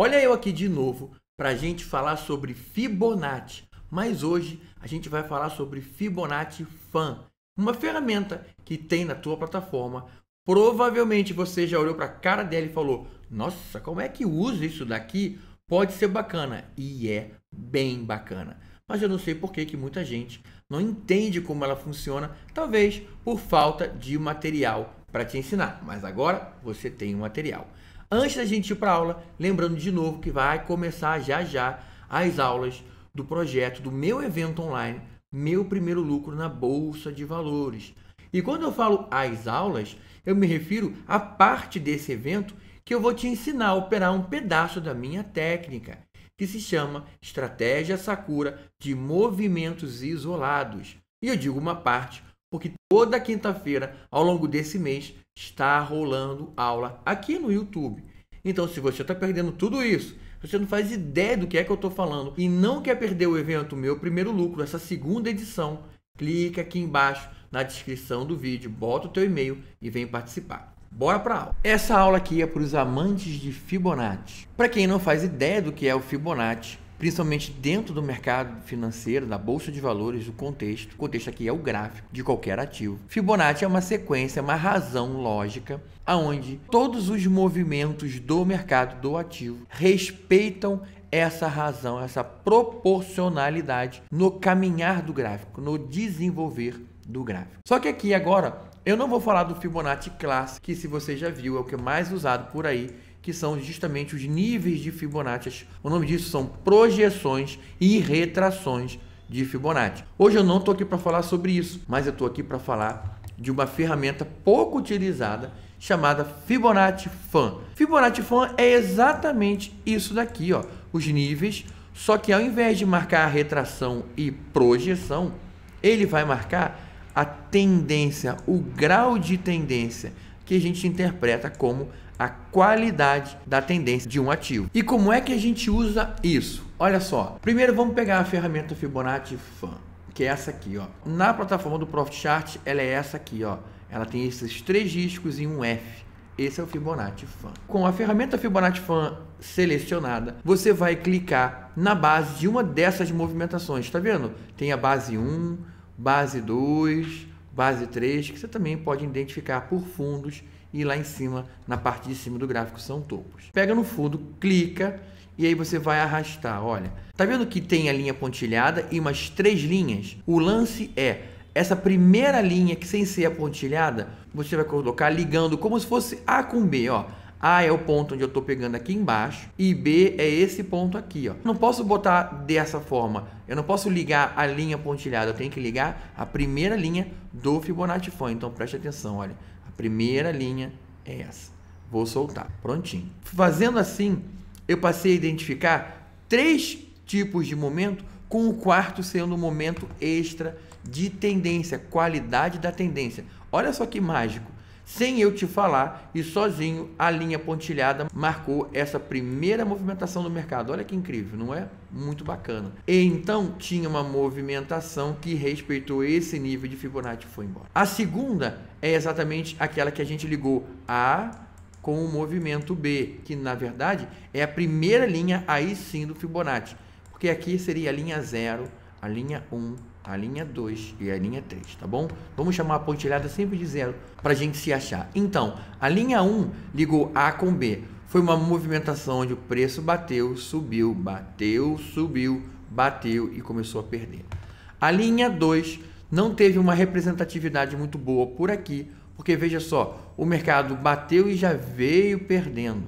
Olha eu aqui de novo para a gente falar sobre Fibonacci, mas hoje a gente vai falar sobre Fibonacci Fan, uma ferramenta que tem na tua plataforma. Provavelmente você já olhou para a cara dela e falou: Nossa, como é que usa isso daqui? Pode ser bacana e é bem bacana. Mas eu não sei por que, que muita gente não entende como ela funciona, talvez por falta de material para te ensinar. Mas agora você tem o um material. Antes da gente ir para aula, lembrando de novo que vai começar já já as aulas do projeto do meu evento online, meu primeiro lucro na bolsa de valores. E quando eu falo as aulas, eu me refiro à parte desse evento que eu vou te ensinar a operar um pedaço da minha técnica, que se chama Estratégia Sakura de Movimentos Isolados. E eu digo uma parte, porque toda quinta-feira, ao longo desse mês, está rolando aula aqui no YouTube. Então, se você está perdendo tudo isso, você não faz ideia do que é que eu estou falando e não quer perder o evento Meu Primeiro Lucro, essa segunda edição, clica aqui embaixo na descrição do vídeo, bota o teu e-mail e vem participar. Bora para aula. Essa aula aqui é para os amantes de Fibonacci. Para quem não faz ideia do que é o Fibonacci, principalmente dentro do mercado financeiro, da bolsa de valores, do contexto. O contexto aqui é o gráfico de qualquer ativo. Fibonacci é uma sequência, uma razão lógica, aonde todos os movimentos do mercado do ativo respeitam essa razão, essa proporcionalidade no caminhar do gráfico, no desenvolver do gráfico. Só que aqui agora eu não vou falar do Fibonacci clássico, que se você já viu é o que é mais usado por aí que são justamente os níveis de Fibonacci. O nome disso são projeções e retrações de Fibonacci. Hoje eu não estou aqui para falar sobre isso, mas eu estou aqui para falar de uma ferramenta pouco utilizada chamada Fibonacci Fan. Fibonacci Fan é exatamente isso daqui, ó, os níveis, só que ao invés de marcar retração e projeção, ele vai marcar a tendência, o grau de tendência que a gente interpreta como a qualidade da tendência de um ativo. E como é que a gente usa isso? Olha só, primeiro vamos pegar a ferramenta Fibonacci Fan, que é essa aqui, ó. Na plataforma do Profit Chart, ela é essa aqui, ó. Ela tem esses três riscos e um F. Esse é o Fibonacci Fan. Com a ferramenta Fibonacci Fan selecionada, você vai clicar na base de uma dessas movimentações, tá vendo? Tem a base 1, base 2, base 3, que você também pode identificar por fundos e lá em cima, na parte de cima do gráfico, são topos. Pega no fundo, clica e aí você vai arrastar, olha. Tá vendo que tem a linha pontilhada e umas três linhas? O lance é essa primeira linha que sem ser a pontilhada, você vai colocar ligando como se fosse A com B, ó. A é o ponto onde eu estou pegando aqui embaixo e B é esse ponto aqui, ó. Não posso botar dessa forma. Eu não posso ligar a linha pontilhada, eu tenho que ligar a primeira linha do Fibonacci Fan. Então preste atenção, olha. Primeira linha é essa. Vou soltar. Prontinho. Fazendo assim, eu passei a identificar três tipos de momento, com o quarto sendo um momento extra de tendência, qualidade da tendência. Olha só que mágico. Sem eu te falar e sozinho, a linha pontilhada marcou essa primeira movimentação do mercado. Olha que incrível, não é? Muito bacana. E então tinha uma movimentação que respeitou esse nível de Fibonacci e foi embora. A segunda é exatamente aquela que a gente ligou a com o movimento B, que na verdade é a primeira linha aí sim do Fibonacci, porque aqui seria a linha zero a linha 1, a linha 2 e a linha 3, tá bom? Vamos chamar a pontilhada sempre de zero para a gente se achar. Então, a linha 1 ligou A com B. Foi uma movimentação onde o preço bateu, subiu, bateu, subiu, bateu e começou a perder. A linha 2 não teve uma representatividade muito boa por aqui, porque veja só, o mercado bateu e já veio perdendo.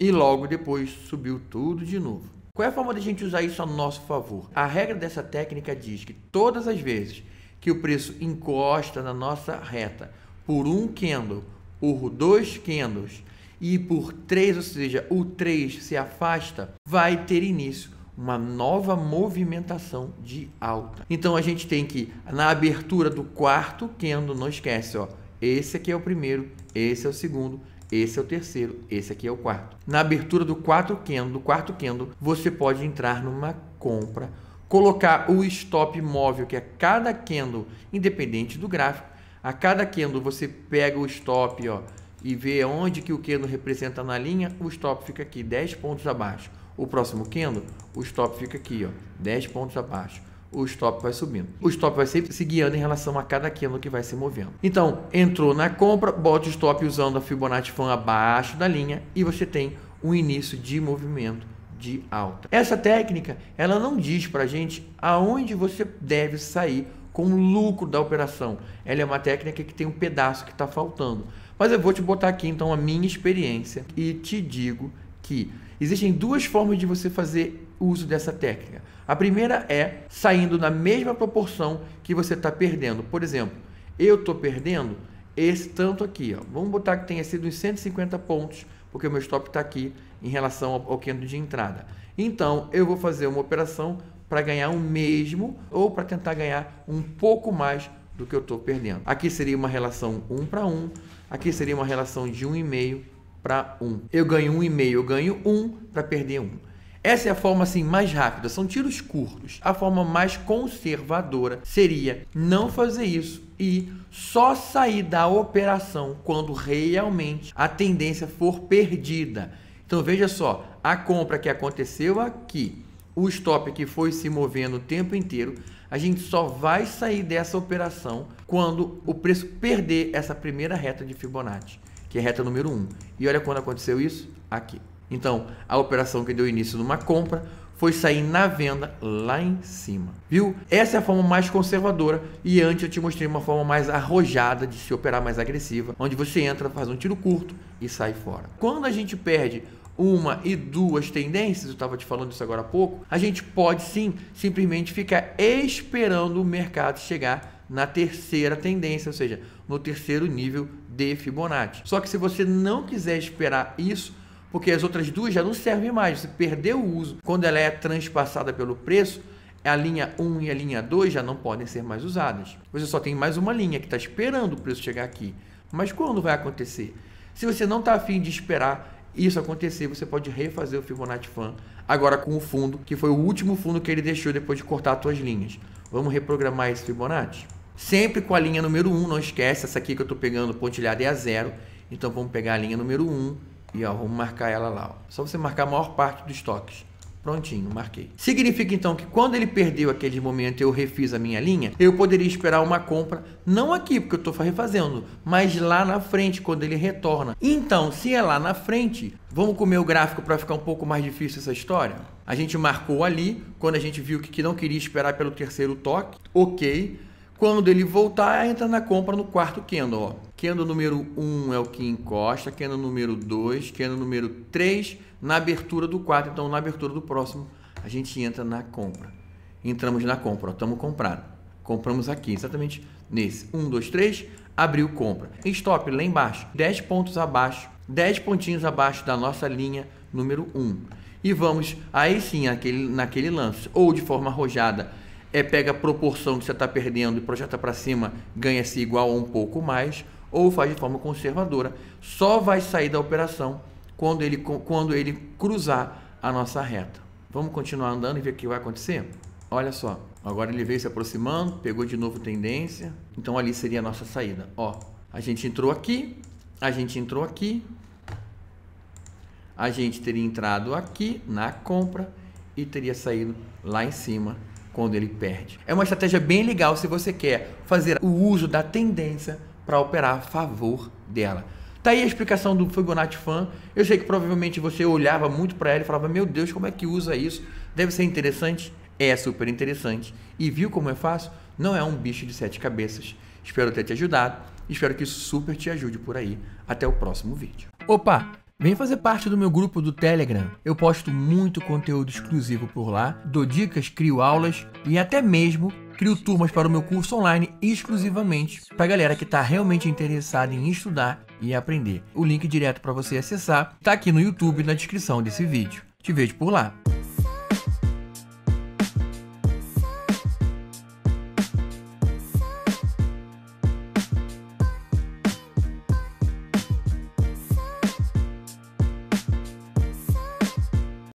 E logo depois subiu tudo de novo. Qual é a forma de a gente usar isso a nosso favor? A regra dessa técnica diz que todas as vezes que o preço encosta na nossa reta por um candle, por dois candles e por três, ou seja, o três se afasta, vai ter início uma nova movimentação de alta. Então a gente tem que na abertura do quarto candle, não esquece, ó, esse aqui é o primeiro, esse é o segundo, esse é o terceiro, esse aqui é o quarto. Na abertura do quarto candle, do quarto candle, você pode entrar numa compra, colocar o stop móvel, que é cada candle, independente do gráfico. A cada candle você pega o stop, ó, e vê onde que o candle representa na linha, o stop fica aqui 10 pontos abaixo. O próximo candle, o stop fica aqui, ó, 10 pontos abaixo o stop vai subindo. O stop vai sempre se guiando em relação a cada candle que vai se movendo. Então, entrou na compra, bota o stop usando a Fibonacci Fan abaixo da linha e você tem um início de movimento de alta. Essa técnica, ela não diz para gente aonde você deve sair com o lucro da operação. Ela é uma técnica que tem um pedaço que está faltando. Mas eu vou te botar aqui então a minha experiência e te digo que existem duas formas de você fazer uso dessa técnica. A primeira é saindo na mesma proporção que você está perdendo. Por exemplo, eu estou perdendo esse tanto aqui. Ó. Vamos botar que tenha sido uns 150 pontos, porque o meu stop está aqui em relação ao, ao candle de entrada. Então, eu vou fazer uma operação para ganhar o mesmo ou para tentar ganhar um pouco mais do que eu estou perdendo. Aqui seria uma relação 1 para 1, aqui seria uma relação de 1,5 para 1. Eu ganho 1,5, eu ganho 1 para perder 1. Essa é a forma assim mais rápida, são tiros curtos. A forma mais conservadora seria não fazer isso e só sair da operação quando realmente a tendência for perdida. Então veja só, a compra que aconteceu aqui, o stop que foi se movendo o tempo inteiro, a gente só vai sair dessa operação quando o preço perder essa primeira reta de Fibonacci, que é a reta número 1. E olha quando aconteceu isso aqui. Então, a operação que deu início numa compra foi sair na venda lá em cima. Viu? Essa é a forma mais conservadora e antes eu te mostrei uma forma mais arrojada de se operar mais agressiva, onde você entra, faz um tiro curto e sai fora. Quando a gente perde uma e duas tendências, eu estava te falando isso agora há pouco, a gente pode sim simplesmente ficar esperando o mercado chegar na terceira tendência, ou seja, no terceiro nível de Fibonacci. Só que se você não quiser esperar isso, porque as outras duas já não servem mais, você perdeu o uso. Quando ela é transpassada pelo preço, a linha 1 e a linha 2 já não podem ser mais usadas. Você só tem mais uma linha que está esperando o preço chegar aqui. Mas quando vai acontecer? Se você não está afim de esperar isso acontecer, você pode refazer o Fibonacci Fan agora com o fundo, que foi o último fundo que ele deixou depois de cortar as suas linhas. Vamos reprogramar esse Fibonacci? Sempre com a linha número 1, não esquece, essa aqui que eu estou pegando pontilhada é a zero. Então vamos pegar a linha número 1 e ó, vamos marcar ela lá. Ó. Só você marcar a maior parte dos toques. Prontinho, marquei. Significa então que quando ele perdeu aquele momento eu refiz a minha linha, eu poderia esperar uma compra, não aqui, porque eu estou refazendo, mas lá na frente, quando ele retorna. Então, se é lá na frente, vamos comer o gráfico para ficar um pouco mais difícil essa história? A gente marcou ali, quando a gente viu que não queria esperar pelo terceiro toque, ok. Quando ele voltar, entra na compra no quarto candle. Ó. Candle número 1 um é o que encosta, candle número 2, candle número 3 na abertura do 4. Então, na abertura do próximo, a gente entra na compra. Entramos na compra, estamos comprando. Compramos aqui, exatamente nesse. 1, 2, 3, abriu compra. Stop lá embaixo, 10 pontos abaixo, 10 pontinhos abaixo da nossa linha número 1. Um. E vamos aí sim naquele, naquele lance, ou de forma arrojada é, pega a proporção que você está perdendo e projeta para cima, ganha-se igual ou um pouco mais, ou faz de forma conservadora. Só vai sair da operação quando ele, quando ele cruzar a nossa reta. Vamos continuar andando e ver o que vai acontecer? Olha só, agora ele veio se aproximando, pegou de novo tendência, então ali seria a nossa saída. Ó, a gente entrou aqui, a gente entrou aqui, a gente teria entrado aqui na compra e teria saído lá em cima quando ele perde. É uma estratégia bem legal se você quer fazer o uso da tendência para operar a favor dela. Tá aí a explicação do Fibonacci Fan. Eu sei que provavelmente você olhava muito para ela e falava: "Meu Deus, como é que usa isso? Deve ser interessante". É super interessante. E viu como é fácil? Não é um bicho de sete cabeças. Espero ter te ajudado. Espero que isso super te ajude por aí. Até o próximo vídeo. Opa! Vem fazer parte do meu grupo do Telegram. Eu posto muito conteúdo exclusivo por lá, dou dicas, crio aulas e até mesmo crio turmas para o meu curso online exclusivamente para a galera que está realmente interessada em estudar e aprender. O link direto para você acessar está aqui no YouTube na descrição desse vídeo. Te vejo por lá.